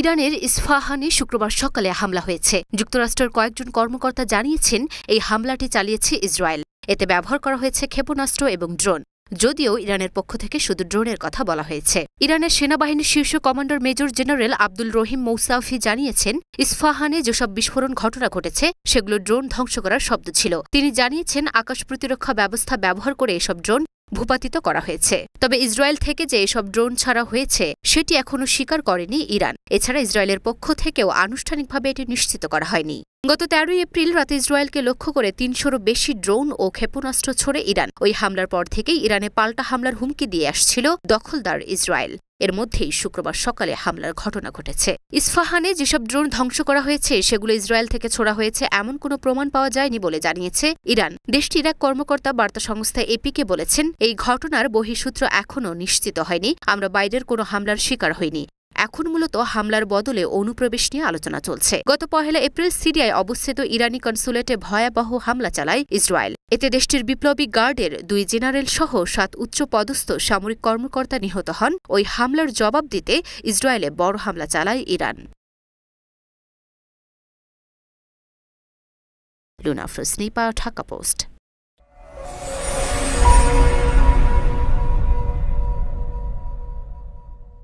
ইরানের ইসফাহানে শুক্রবার সকালে হামলা হয়েছে যুক্তরাষ্ট্রের কয়েকজন কর্মকর্তা জানিয়েছেন এই হামলাটি চালিয়েছে ইসরায়েল এতে ব্যবহার করা হয়েছে ক্ষেপণাস্ত্র এবং ড্রোন যদিও ইরানের পক্ষ থেকে শুধু ড্রোনের কথা বলা হয়েছে ইরানের সেনাবাহিনীর শীর্ষ commander major general Abdul Rahim Mousavi জানিয়েছেন ইস্ফাহানে যেসব বিস্ফোরণ ঘটনা ঘটেছে সেগুলো ড্রোন ধ্বংস করার শব্দ ছিল তিনি জানিয়েছেন আকাশ প্রতিরক্ষা ব্যবস্থা ব্যবহার করে এসব ড্রোন ভূপাতিত করা হয়েছে তবে ইসরায়েল থেকে যে এসব ড্রোন ছাড়া হয়েছে সেটি এখনও স্বীকার করেনি ইরান এছাড়া ইসরায়েলের পক্ষ থেকেও আনুষ্ঠানিকভাবে এটি নিশ্চিত করা হয়নি গত তেরোই এপ্রিল রাতে ইসরায়েলকে লক্ষ্য করে তিনশোরও বেশি ড্রোন ও ক্ষেপণাস্ত্র ছড়ে ইরান ওই হামলার পর থেকেই ইরানে পাল্টা হামলার হুমকি দিয়ে আসছিল দখলদার ইসরায়েল এর মধ্যেই শুক্রবার সকালে হামলার ঘটনা ঘটেছে ইস্ফাহানে যেসব ড্রোন ধ্বংস করা হয়েছে সেগুলো ইসরায়েল থেকে ছোড়া হয়েছে এমন কোনো প্রমাণ পাওয়া যায়নি বলে জানিয়েছে ইরান দেশটির এক কর্মকর্তা বার্তা সংস্থা এপিকে বলেছেন এই ঘটনার বহিঃসূত্র এখনও নিশ্চিত হয়নি আমরা বাইরের কোনো হামলার শিকার হইনি এখন মূলত হামলার বদলে অনুপ্রবেশ নিয়ে আলোচনা চলছে গত পহেলা এপ্রিল সিরিয়ায় অবস্থিত ইরানি কনসুলেটে ভয়াবহ হামলা চালায় ইসরায়েল এতে দেশটির বিপ্লবী গার্ডের দুই জেনারেল সহ সাত উচ্চ পদস্থ সামরিক কর্মকর্তা নিহত হন ওই হামলার জবাব দিতে ইসরায়েলে বড় হামলা চালায় ইরান লুনা ফ্রসনিপা ঢাকা পোস্ট